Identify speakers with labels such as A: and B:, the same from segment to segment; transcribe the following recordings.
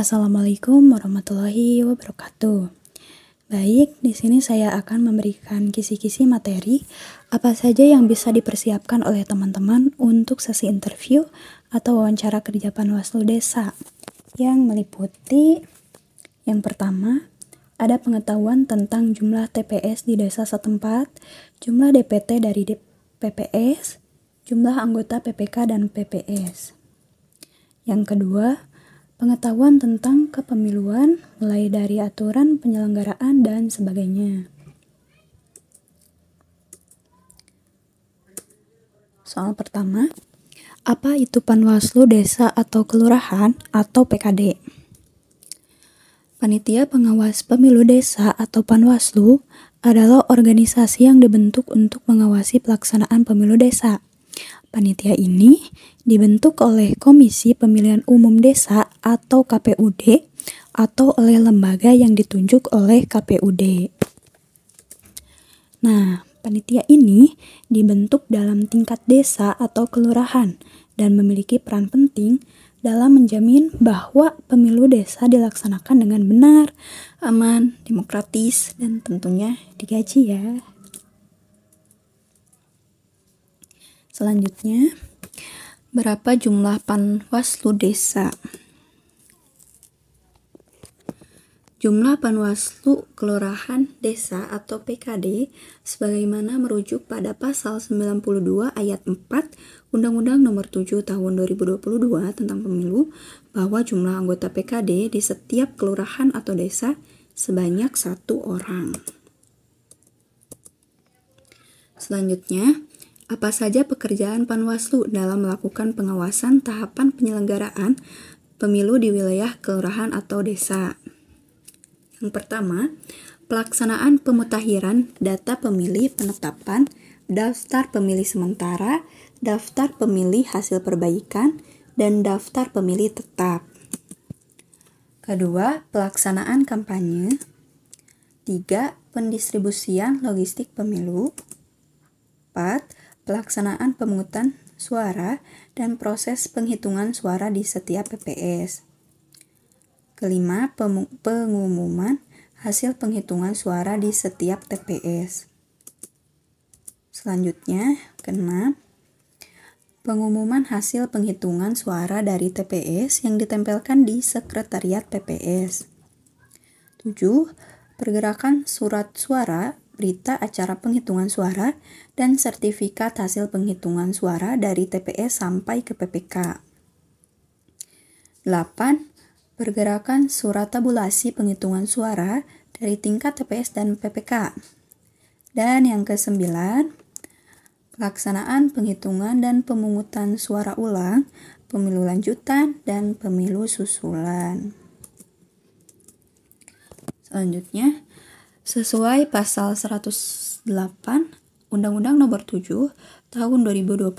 A: Assalamualaikum warahmatullahi wabarakatuh. Baik, di sini saya akan memberikan kisi-kisi materi apa saja yang bisa dipersiapkan oleh teman-teman untuk sesi interview atau wawancara kerja Panwaslu Desa yang meliputi yang pertama ada pengetahuan tentang jumlah TPS di desa setempat, jumlah DPT dari PPS, jumlah anggota PPK dan PPS. Yang kedua, pengetahuan tentang kepemiluan, mulai dari aturan penyelenggaraan dan sebagainya. Soal pertama, apa itu Panwaslu Desa atau Kelurahan atau PKD? Panitia Pengawas Pemilu Desa atau Panwaslu adalah organisasi yang dibentuk untuk mengawasi pelaksanaan pemilu desa Panitia ini dibentuk oleh Komisi Pemilihan Umum Desa atau KPUD atau oleh lembaga yang ditunjuk oleh KPUD. Nah, panitia ini dibentuk dalam tingkat desa atau kelurahan dan memiliki peran penting dalam menjamin bahwa pemilu desa dilaksanakan dengan benar, aman, demokratis, dan tentunya digaji ya. Selanjutnya, berapa jumlah panwaslu desa? Jumlah panwaslu kelurahan, desa atau PKD sebagaimana merujuk pada pasal 92 ayat 4 Undang-Undang Nomor 7 Tahun 2022 tentang Pemilu bahwa jumlah anggota PKD di setiap kelurahan atau desa sebanyak satu orang. Selanjutnya, apa saja pekerjaan Panwaslu dalam melakukan pengawasan tahapan penyelenggaraan pemilu di wilayah kelurahan atau desa. Yang pertama, pelaksanaan pemutahiran data pemilih penetapan, daftar pemilih sementara, daftar pemilih hasil perbaikan, dan daftar pemilih tetap. Kedua, pelaksanaan kampanye. Tiga, pendistribusian logistik pemilu. Empat, pelaksanaan pemungutan suara, dan proses penghitungan suara di setiap PPS. Kelima, pengumuman hasil penghitungan suara di setiap TPS. Selanjutnya, keenam, pengumuman hasil penghitungan suara dari TPS yang ditempelkan di sekretariat PPS. 7. Pergerakan surat suara berita acara penghitungan suara, dan sertifikat hasil penghitungan suara dari TPS sampai ke PPK. 8. Pergerakan surat tabulasi penghitungan suara dari tingkat TPS dan PPK. Dan yang kesembilan, pelaksanaan penghitungan dan pemungutan suara ulang, pemilu lanjutan, dan pemilu susulan. Selanjutnya, Sesuai pasal 108 Undang-Undang Nomor 7 Tahun 2022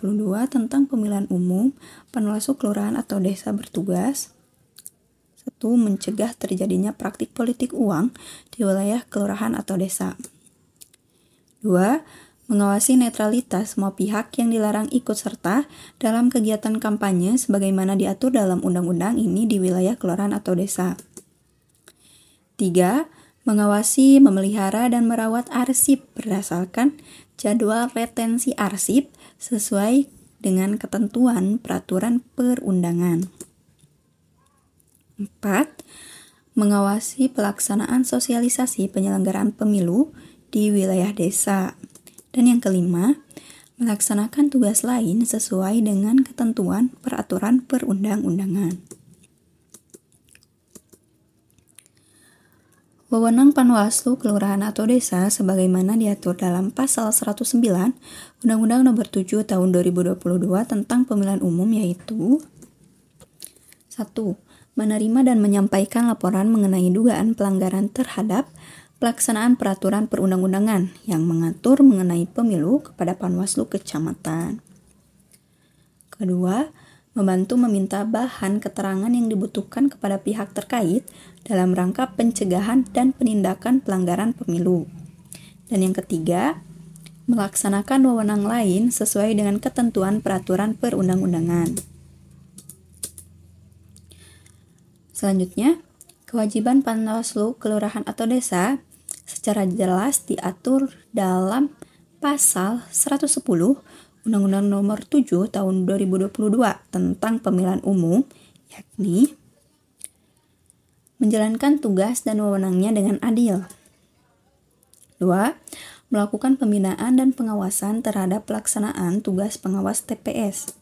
A: tentang Pemilihan Umum, penelesuk kelurahan atau desa bertugas satu Mencegah terjadinya praktik politik uang di wilayah kelurahan atau desa. 2 mengawasi netralitas semua pihak yang dilarang ikut serta dalam kegiatan kampanye sebagaimana diatur dalam undang-undang ini di wilayah kelurahan atau desa. 3 mengawasi, memelihara, dan merawat arsip berdasarkan jadwal retensi arsip sesuai dengan ketentuan peraturan perundangan. 4. Mengawasi pelaksanaan sosialisasi penyelenggaraan pemilu di wilayah desa. Dan yang kelima, melaksanakan tugas lain sesuai dengan ketentuan peraturan perundang-undangan. Wewenang Panwaslu kelurahan atau desa sebagaimana diatur dalam pasal 109 Undang-Undang Nomor 7 Tahun 2022 tentang Pemilihan Umum yaitu 1. menerima dan menyampaikan laporan mengenai dugaan pelanggaran terhadap pelaksanaan peraturan perundang-undangan yang mengatur mengenai pemilu kepada Panwaslu kecamatan. Kedua, membantu meminta bahan keterangan yang dibutuhkan kepada pihak terkait dalam rangka pencegahan dan penindakan pelanggaran pemilu. Dan yang ketiga, melaksanakan wewenang lain sesuai dengan ketentuan peraturan perundang-undangan. Selanjutnya, kewajiban Panwaslu kelurahan atau desa secara jelas diatur dalam pasal 110 Undang-Undang Nomor 7 Tahun 2022 tentang Pemilihan Umum, yakni menjalankan tugas dan wewenangnya dengan adil. 2. Melakukan pembinaan dan pengawasan terhadap pelaksanaan tugas pengawas TPS.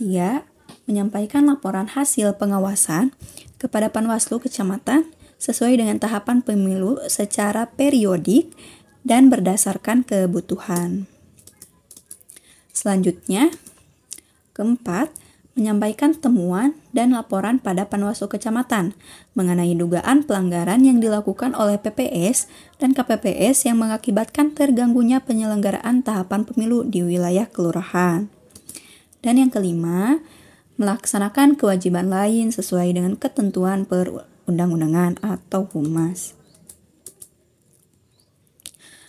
A: 3. Menyampaikan laporan hasil pengawasan kepada Panwaslu kecamatan sesuai dengan tahapan pemilu secara periodik dan berdasarkan kebutuhan. Selanjutnya, keempat, menyampaikan temuan dan laporan pada Panwaslu Kecamatan mengenai dugaan pelanggaran yang dilakukan oleh PPS dan KPPS yang mengakibatkan terganggunya penyelenggaraan tahapan pemilu di wilayah kelurahan. Dan yang kelima, melaksanakan kewajiban lain sesuai dengan ketentuan perundang-undangan atau humas.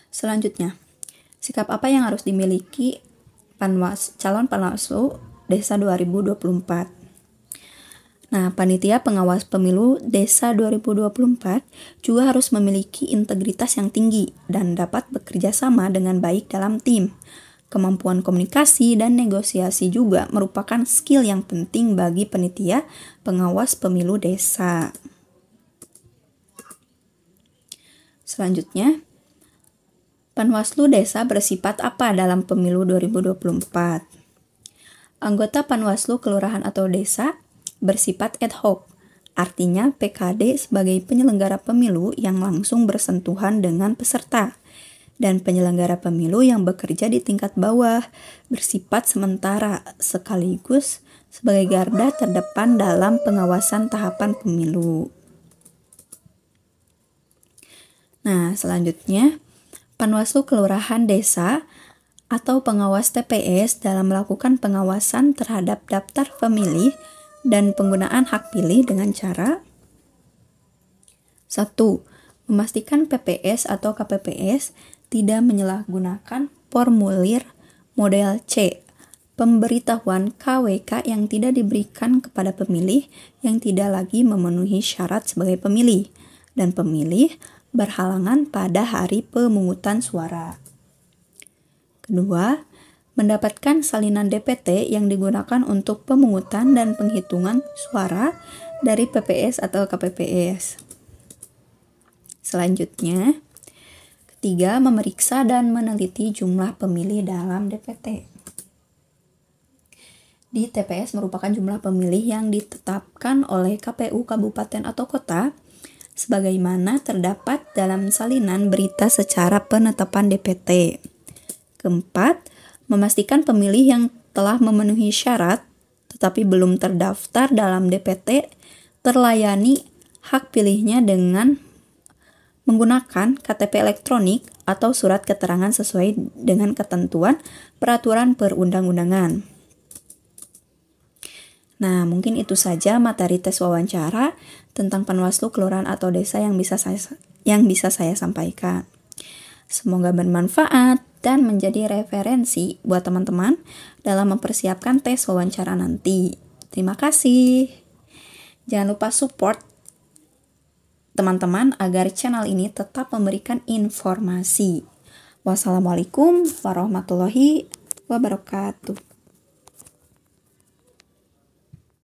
A: Selanjutnya, sikap apa yang harus dimiliki panwas, calon panwaslu Desa 2024. Nah, panitia pengawas pemilu Desa 2024 juga harus memiliki integritas yang tinggi dan dapat bekerja sama dengan baik dalam tim. Kemampuan komunikasi dan negosiasi juga merupakan skill yang penting bagi panitia pengawas pemilu desa. Selanjutnya, Panwaslu desa bersifat apa dalam pemilu 2024? Anggota Panwaslu kelurahan atau desa bersifat ad hoc, artinya PKD sebagai penyelenggara pemilu yang langsung bersentuhan dengan peserta dan penyelenggara pemilu yang bekerja di tingkat bawah bersifat sementara sekaligus sebagai garda terdepan dalam pengawasan tahapan pemilu. Nah, selanjutnya Panwaslu Kelurahan Desa atau pengawas TPS dalam melakukan pengawasan terhadap daftar pemilih dan penggunaan hak pilih dengan cara 1. Memastikan PPS atau KPPS tidak menyalahgunakan formulir model C pemberitahuan KWK yang tidak diberikan kepada pemilih yang tidak lagi memenuhi syarat sebagai pemilih dan pemilih berhalangan pada hari pemungutan suara. Kedua, mendapatkan salinan DPT yang digunakan untuk pemungutan dan penghitungan suara dari PPS atau KPPS. Selanjutnya, ketiga, memeriksa dan meneliti jumlah pemilih dalam DPT. Di TPS merupakan jumlah pemilih yang ditetapkan oleh KPU kabupaten atau kota sebagaimana terdapat dalam salinan berita secara penetapan DPT. Keempat, memastikan pemilih yang telah memenuhi syarat tetapi belum terdaftar dalam DPT terlayani hak pilihnya dengan menggunakan KTP elektronik atau surat keterangan sesuai dengan ketentuan peraturan perundang-undangan. Nah, mungkin itu saja materi tes wawancara tentang Panwaslu kelurahan atau desa yang bisa saya yang bisa saya sampaikan. Semoga bermanfaat dan menjadi referensi buat teman-teman dalam mempersiapkan tes wawancara nanti. Terima kasih. Jangan lupa support teman-teman agar channel ini tetap memberikan informasi. Wassalamualaikum warahmatullahi wabarakatuh.